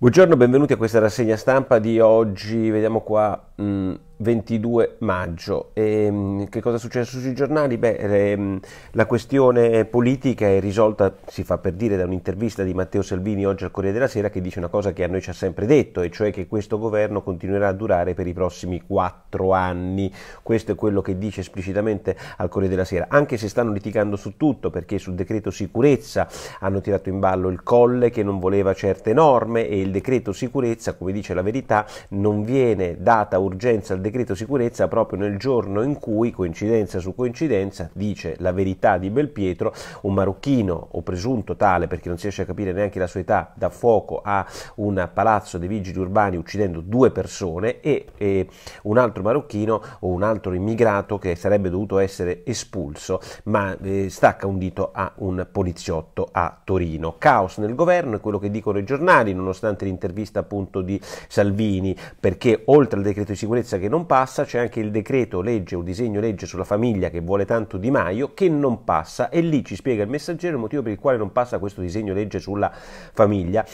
Buongiorno, benvenuti a questa rassegna stampa di oggi, vediamo qua, mh, mm, 22 maggio. E, ehm, che cosa è successo sui giornali? Beh, le, ehm, la questione politica è risolta, si fa per dire, da un'intervista di Matteo Salvini oggi al Corriere della Sera che dice una cosa che a noi ci ha sempre detto, e cioè che questo governo continuerà a durare per i prossimi 4 anni. Questo è quello che dice esplicitamente al Corriere della Sera, anche se stanno litigando su tutto, perché sul decreto sicurezza hanno tirato in ballo il Colle che non voleva certe norme e il decreto sicurezza, come dice la verità, non viene data urgenza al decreto decreto sicurezza proprio nel giorno in cui, coincidenza su coincidenza, dice la verità di Belpietro, un marocchino o presunto tale, perché non si riesce a capire neanche la sua età, dà fuoco a un palazzo dei vigili urbani uccidendo due persone e, e un altro marocchino o un altro immigrato che sarebbe dovuto essere espulso, ma eh, stacca un dito a un poliziotto a Torino. Caos nel governo è quello che dicono i giornali, nonostante l'intervista appunto di Salvini, perché oltre al decreto di sicurezza che non non passa, c'è anche il decreto legge o disegno legge sulla famiglia che vuole tanto Di Maio che non passa e lì ci spiega il messaggero il motivo per il quale non passa questo disegno legge sulla famiglia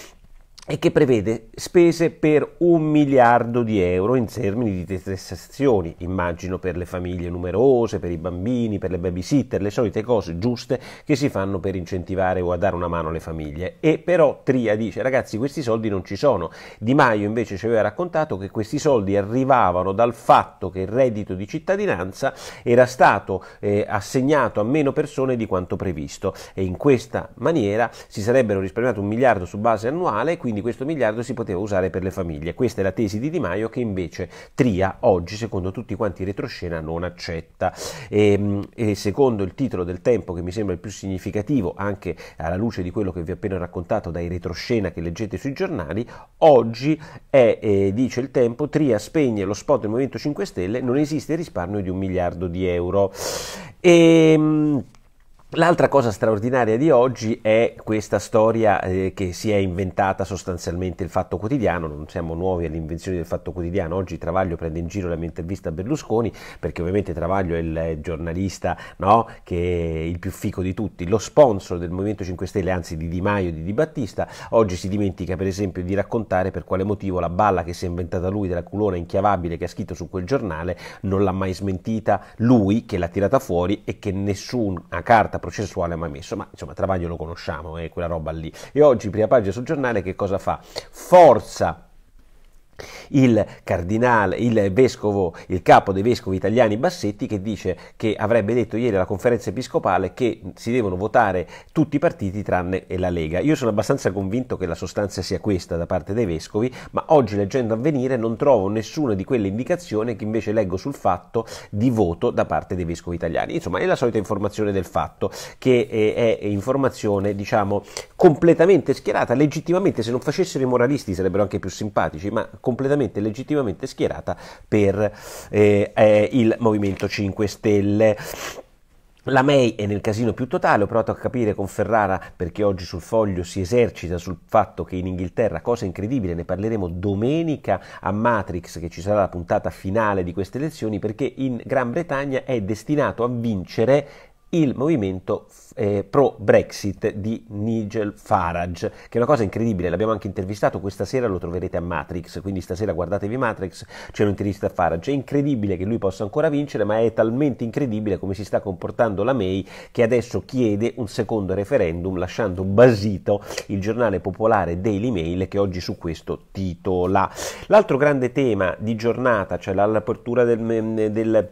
e che prevede spese per un miliardo di euro in termini di detassazioni, immagino per le famiglie numerose, per i bambini, per le babysitter, le solite cose giuste che si fanno per incentivare o a dare una mano alle famiglie. E però Tria dice ragazzi questi soldi non ci sono. Di Maio invece ci aveva raccontato che questi soldi arrivavano dal fatto che il reddito di cittadinanza era stato eh, assegnato a meno persone di quanto previsto e in questa maniera si sarebbero risparmiati un miliardo su base annuale, quindi quindi questo miliardo si poteva usare per le famiglie. Questa è la tesi di Di Maio che invece Tria oggi, secondo tutti quanti in retroscena, non accetta. E, ehm, e secondo il titolo del tempo, che mi sembra il più significativo, anche alla luce di quello che vi ho appena raccontato dai retroscena che leggete sui giornali, oggi è, eh, dice il tempo, Tria spegne lo spot del Movimento 5 Stelle, non esiste risparmio di un miliardo di euro. E, ehm, L'altra cosa straordinaria di oggi è questa storia eh, che si è inventata sostanzialmente il Fatto Quotidiano, non siamo nuovi all'invenzione del Fatto Quotidiano, oggi Travaglio prende in giro la mia intervista a Berlusconi perché ovviamente Travaglio è il giornalista no, che è il più fico di tutti, lo sponsor del Movimento 5 Stelle, anzi di Di Maio e di Di Battista, oggi si dimentica per esempio di raccontare per quale motivo la balla che si è inventata lui della culona inchiavabile che ha scritto su quel giornale non l'ha mai smentita lui che l'ha tirata fuori e che nessuna carta processuale mai messo, ma insomma Travaglio lo conosciamo, è eh, quella roba lì. E oggi prima pagina sul giornale che cosa fa? Forza il cardinale, il vescovo, il capo dei vescovi italiani Bassetti che dice che avrebbe detto ieri alla conferenza episcopale che si devono votare tutti i partiti tranne la Lega. Io sono abbastanza convinto che la sostanza sia questa da parte dei vescovi, ma oggi leggendo avvenire non trovo nessuna di quelle indicazioni che invece leggo sul fatto di voto da parte dei vescovi italiani. Insomma, è la solita informazione del fatto che eh, è, informazione, diciamo, completamente schierata, legittimamente se non facessero i moralisti sarebbero anche più simpatici, ma completamente legittimamente schierata per eh, eh, il Movimento 5 Stelle. La May è nel casino più totale, ho provato a capire con Ferrara perché oggi sul foglio si esercita sul fatto che in Inghilterra, cosa incredibile, ne parleremo domenica a Matrix che ci sarà la puntata finale di queste elezioni perché in Gran Bretagna è destinato a vincere il movimento eh, pro Brexit di Nigel Farage, che è una cosa incredibile, l'abbiamo anche intervistato questa sera, lo troverete a Matrix, quindi stasera guardatevi Matrix, c'è un'intervista a Farage, è incredibile che lui possa ancora vincere, ma è talmente incredibile come si sta comportando la May che adesso chiede un secondo referendum lasciando basito il giornale popolare Daily Mail che oggi su questo titola. L'altro grande tema di giornata, cioè l'apertura del, del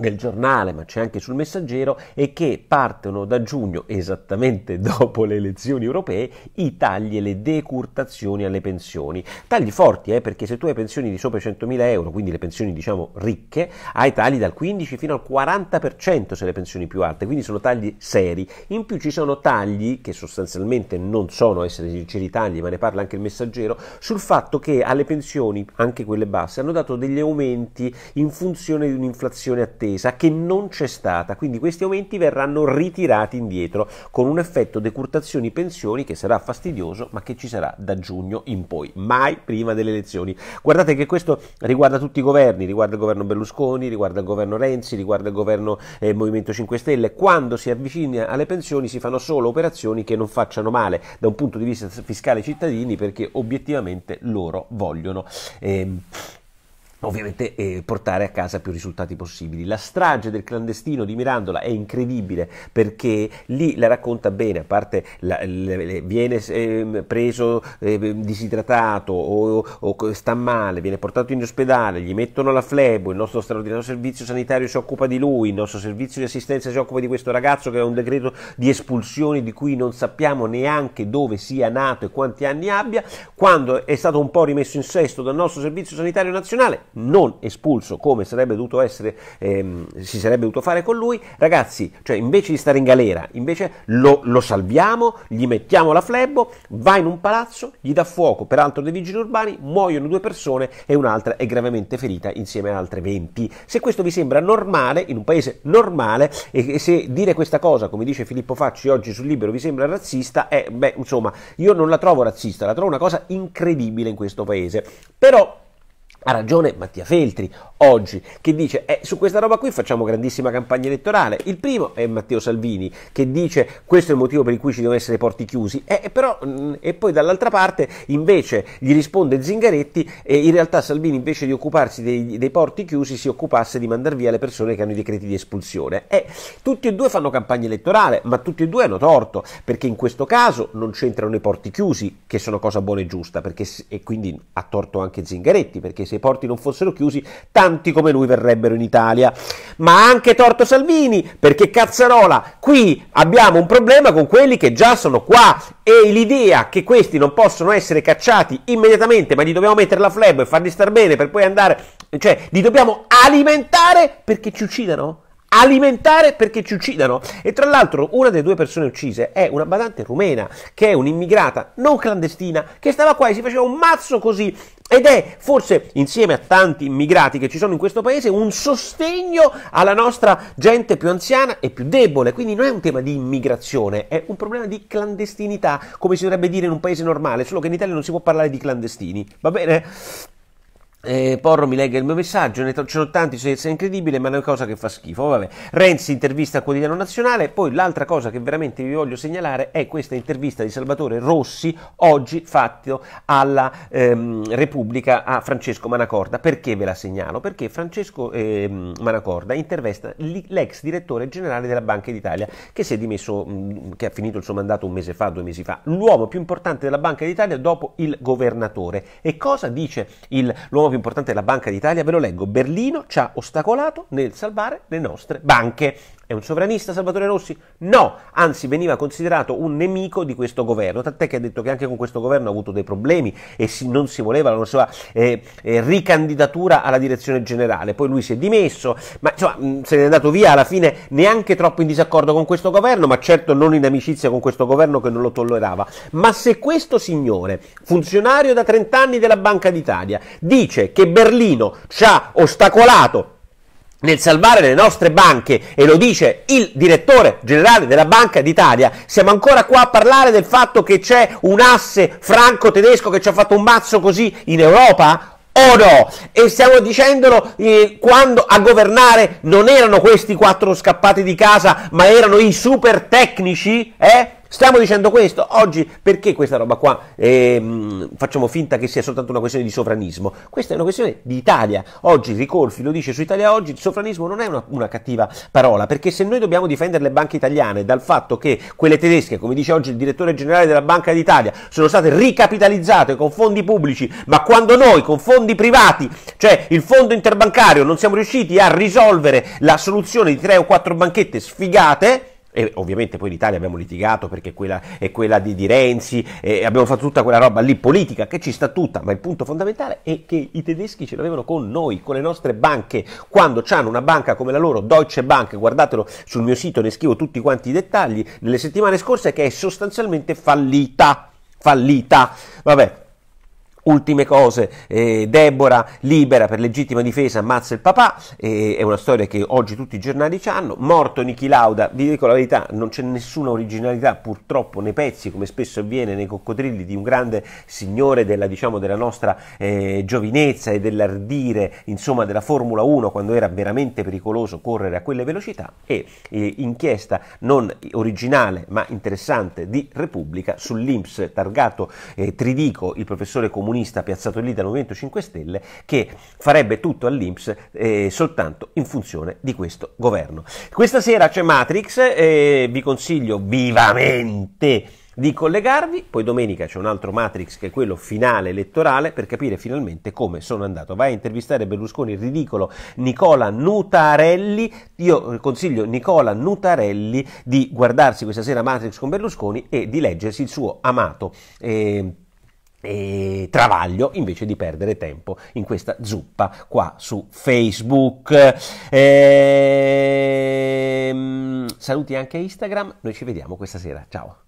del giornale, ma c'è anche sul messaggero, è che partono da giugno, esattamente dopo le elezioni europee, i tagli e le decurtazioni alle pensioni. Tagli forti, eh, perché se tu hai pensioni di sopra i 100.000 euro, quindi le pensioni diciamo ricche, hai tagli dal 15 fino al 40% se le pensioni più alte, quindi sono tagli seri. In più ci sono tagli, che sostanzialmente non sono essere sinceri tagli, ma ne parla anche il messaggero, sul fatto che alle pensioni, anche quelle basse, hanno dato degli aumenti in funzione di un'inflazione attesa attesa che non c'è stata, quindi questi aumenti verranno ritirati indietro con un effetto decurtazioni pensioni che sarà fastidioso ma che ci sarà da giugno in poi, mai prima delle elezioni. Guardate che questo riguarda tutti i governi, riguarda il governo Berlusconi, riguarda il governo Renzi, riguarda il governo eh, Movimento 5 Stelle, quando si avvicina alle pensioni si fanno solo operazioni che non facciano male da un punto di vista fiscale ai cittadini perché obiettivamente loro vogliono. Eh, ovviamente eh, portare a casa più risultati possibili. La strage del clandestino di Mirandola è incredibile perché lì la racconta bene, a parte la, le, le, viene eh, preso eh, disidratato o, o, sta male, viene portato in ospedale, gli mettono la flebo, il nostro straordinario servizio sanitario si occupa di lui, il nostro servizio di assistenza si occupa di questo ragazzo che ha un decreto di espulsione di cui non sappiamo neanche dove sia nato e quanti anni abbia, quando è stato un po' rimesso in sesto dal nostro servizio sanitario nazionale, non espulso come sarebbe dovuto essere, ehm, si sarebbe dovuto fare con lui, ragazzi, cioè invece di stare in galera, invece lo, lo salviamo, gli mettiamo la flebbo, va in un palazzo, gli dà fuoco, peraltro dei vigili urbani, muoiono due persone e un'altra è gravemente ferita insieme ad altre 20. Se questo vi sembra normale, in un paese normale, e, e se dire questa cosa, come dice Filippo Facci oggi sul Libero, vi sembra razzista, eh, beh, insomma, io non la trovo razzista, la trovo una cosa incredibile in questo paese. Però ha ragione Mattia Feltri oggi che dice eh, su questa roba qui facciamo grandissima campagna elettorale. Il primo è Matteo Salvini che dice questo è il motivo per cui ci devono essere porti chiusi eh, però, mh, mm, e poi dall'altra parte invece gli risponde Zingaretti e in realtà Salvini invece di occuparsi dei, dei porti chiusi si occupasse di mandare via le persone che hanno i decreti di espulsione. Eh, tutti e due fanno campagna elettorale ma tutti e due hanno torto perché in questo caso non c'entrano i porti chiusi che sono cosa buona e giusta perché, e quindi ha torto anche Zingaretti perché se i porti non fossero chiusi, tanti come lui verrebbero in Italia. Ma anche torto Salvini, perché cazzarola, qui abbiamo un problema con quelli che già sono qua e l'idea che questi non possono essere cacciati immediatamente, ma gli dobbiamo mettere la fleb e farli star bene per poi andare, cioè li dobbiamo alimentare perché ci uccidano alimentare perché ci uccidano. E tra l'altro una delle due persone uccise è una badante rumena, che è un'immigrata non clandestina, che stava qua e si faceva un mazzo così. Ed è forse, insieme a tanti immigrati che ci sono in questo paese, un sostegno alla nostra gente più anziana e più debole. Quindi non è un tema di immigrazione, è un problema di clandestinità, come si dovrebbe dire in un paese normale, solo che in Italia non si può parlare di clandestini. Va bene? Eh, Porro mi legga il mio messaggio, ne sono tanti, è incredibile, ma è una cosa che fa schifo. Oh, vabbè. Renzi intervista a Quotidiano Nazionale, poi l'altra cosa che veramente vi voglio segnalare è questa intervista di Salvatore Rossi oggi fatto alla ehm, Repubblica a Francesco Manacorda. Perché ve la segnalo? Perché Francesco ehm, Manacorda intervista l'ex direttore generale della Banca d'Italia che si è dimesso, mh, che ha finito il suo mandato un mese fa, due mesi fa, l'uomo più importante della Banca d'Italia dopo il governatore. E cosa dice l'uomo più più importante la Banca d'Italia, ve lo leggo, Berlino ci ha ostacolato nel salvare le nostre banche. È un sovranista Salvatore Rossi? No, anzi veniva considerato un nemico di questo governo, tant'è che ha detto che anche con questo governo ha avuto dei problemi e si, non si voleva la sua eh, eh, ricandidatura alla direzione generale, poi lui si è dimesso, ma insomma se ne è andato via alla fine neanche troppo in disaccordo con questo governo, ma certo non in amicizia con questo governo che non lo tollerava. Ma se questo signore, funzionario da 30 anni della Banca d'Italia, dice che Berlino ci ha ostacolato nel salvare le nostre banche, e lo dice il direttore generale della Banca d'Italia, siamo ancora qua a parlare del fatto che c'è un asse franco-tedesco che ci ha fatto un mazzo così in Europa? o oh no? E stiamo dicendolo eh, quando a governare non erano questi quattro scappati di casa, ma erano i super tecnici, eh? Stiamo dicendo questo oggi perché questa roba qua ehm, facciamo finta che sia soltanto una questione di sovranismo. Questa è una questione di Italia. Oggi Ricolfi lo dice su Italia Oggi, il sovranismo non è una, una cattiva parola, perché se noi dobbiamo difendere le banche italiane dal fatto che quelle tedesche, come dice oggi il direttore generale della Banca d'Italia, sono state ricapitalizzate con fondi pubblici, ma quando noi con fondi privati, cioè il fondo interbancario, non siamo riusciti a risolvere la soluzione di tre o quattro banchette sfigate, e ovviamente poi in Italia abbiamo litigato perché quella è quella di, di Renzi, e abbiamo fatto tutta quella roba lì politica che ci sta tutta, ma il punto fondamentale è che i tedeschi ce l'avevano con noi, con le nostre banche, quando hanno una banca come la loro, Deutsche Bank, guardatelo sul mio sito, ne scrivo tutti quanti i dettagli, nelle settimane scorse che è sostanzialmente fallita, fallita, vabbè. Ultime cose, eh, Deborah libera per legittima difesa, ammazza il papà, eh, è una storia che oggi tutti i giornali ci hanno, morto Niki Lauda, vi dico la verità, non c'è nessuna originalità purtroppo nei pezzi come spesso avviene nei coccodrilli di un grande signore della, diciamo, della nostra eh, giovinezza e dell'ardire insomma, della Formula 1 quando era veramente pericoloso correre a quelle velocità e eh, inchiesta non originale ma interessante di Repubblica sull'Inps targato eh, Tridico, il professore comunista comunista piazzato lì dal Movimento 5 Stelle che farebbe tutto all'Inps eh, soltanto in funzione di questo governo. Questa sera c'è Matrix, eh, vi consiglio vivamente di collegarvi, poi domenica c'è un altro Matrix che è quello finale elettorale per capire finalmente come sono andato. Vai a intervistare Berlusconi, il ridicolo Nicola Nutarelli, io consiglio Nicola Nutarelli di guardarsi questa sera Matrix con Berlusconi e di leggersi il suo amato. Eh, e travaglio invece di perdere tempo in questa zuppa qua su Facebook. E... Ehm, saluti anche Instagram, noi ci vediamo questa sera, ciao!